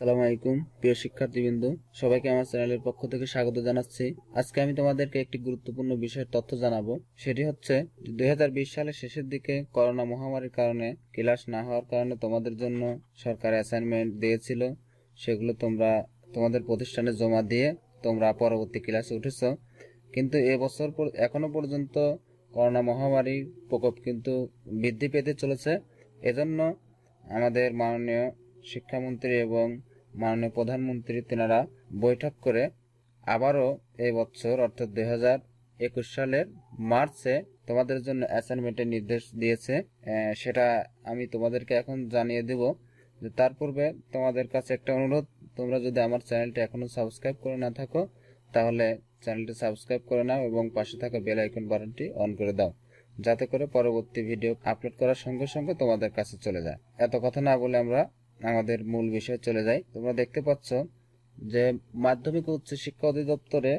সালাম আলাইকুম প্রিয় শিক্ষার্থীবৃন্দ সবাইকে আমার চ্যানেলের পক্ষ থেকে স্বাগত জানাচ্ছি আজকে আমি তোমাদেরকে একটি গুরুত্বপূর্ণ বিষয়ের তথ্য জানাবো সেটি হচ্ছে দুই সালের শেষের দিকে করোনা মহামারীর কারণে ক্লাস না হওয়ার কারণে তোমাদের জন্য সরকার অ্যাসাইনমেন্ট দিয়েছিল সেগুলো তোমরা তোমাদের প্রতিষ্ঠানে জমা দিয়ে তোমরা পরবর্তী ক্লাসে উঠেছ কিন্তু এবছর এখনো পর্যন্ত করোনা মহামারীর প্রকোপ কিন্তু বৃদ্ধি পেতে চলেছে এজন্য আমাদের মাননীয় শিক্ষামন্ত্রী এবং মাননীয় প্রধানমন্ত্রী তেনারা বৈঠক করে আবারও এই বছর অর্থাৎ দুই একুশ সালের মার্চে তোমাদের জন্য অ্যাসাইনমেন্টের নির্দেশ দিয়েছে সেটা আমি তোমাদেরকে এখন জানিয়ে দেব যে তার পূর্বে তোমাদের কাছে একটা অনুরোধ তোমরা যদি আমার চ্যানেলটি এখনও সাবস্ক্রাইব করে না থাকো তাহলে চ্যানেলটি সাবস্ক্রাইব করে নাও এবং পাশে থাকা বেল আইকন বাটনটি অন করে দাও যাতে করে পরবর্তী ভিডিও আপলোড করার সঙ্গে সঙ্গে তোমাদের কাছে চলে যায় এত কথা না বলে আমরা আমাদের মূল বিষয়ে চলে যাই তোমরা দেখতে পাচ্ছ যে মাধ্যমিক উচ্চ শিক্ষা অধিদপ্তরে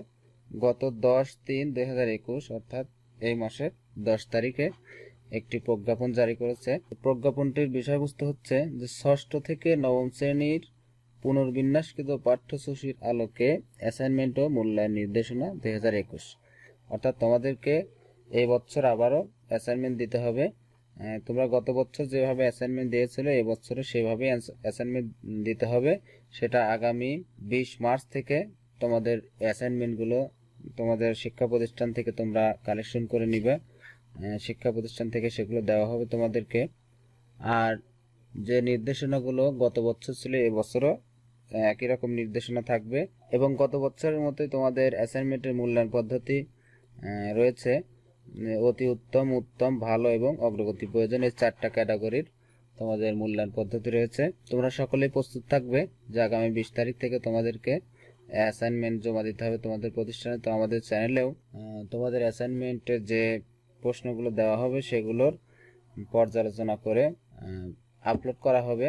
গত দশ তিন দুই হাজার একুশ অর্থাৎ এই মাসের দশ তারিখে একটি প্রজ্ঞাপন জারি করেছে প্রজ্ঞাপনটির বিষয়বস্তু হচ্ছে যে ষষ্ঠ থেকে নবম শ্রেণীর পুনর্বিন্যাসকৃত পাঠ্যসূচির আলোকে অ্যাসাইনমেন্ট ও মূল্যায়ন নির্দেশনা দুই অর্থাৎ তোমাদেরকে এই বছর আবারও অ্যাসাইনমেন্ট দিতে হবে তোমরা গত বছর যেভাবে অ্যাসাইনমেন্ট দিয়েছিলে এবছরও সেভাবে অ্যাসাইনমেন্ট দিতে হবে সেটা আগামী বিশ মার্চ থেকে তোমাদের অ্যাসাইনমেন্টগুলো তোমাদের শিক্ষা প্রতিষ্ঠান থেকে তোমরা কালেকশন করে নিবে শিক্ষা প্রতিষ্ঠান থেকে সেগুলো দেওয়া হবে তোমাদেরকে আর যে নির্দেশনাগুলো গত বছর ছিল এবছরও একই রকম নির্দেশনা থাকবে এবং গত বছরের মতোই তোমাদের অ্যাসাইনমেন্টের মূল্যায়ন পদ্ধতি রয়েছে মানে অতি উত্তম উত্তম ভালো এবং অগ্রগতি প্রয়োজন এই চারটা ক্যাটাগরির তোমাদের মূল্যায়ন পদ্ধতি রয়েছে তোমরা সকলেই প্রস্তুত থাকবে যে আগামী বিশ তারিখ থেকে তোমাদেরকে অ্যাসাইনমেন্ট জমা দিতে হবে তোমাদের প্রতিষ্ঠানে তো আমাদের চ্যানেলেও তোমাদের অ্যাসাইনমেন্টের যে প্রশ্নগুলো দেওয়া হবে সেগুলোর পর্যালোচনা করে আপলোড করা হবে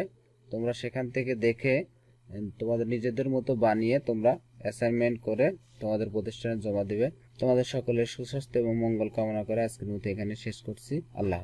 তোমরা সেখান থেকে দেখে তোমাদের নিজেদের মতো বানিয়ে তোমরা অ্যাসাইনমেন্ট করে তোমাদের প্রতিষ্ঠানে জমা দিবে তোমাদের সকলের সুস্বাস্থ্য এবং মঙ্গল কামনা করে আজকের মতো এখানে শেষ করছি আল্লাহ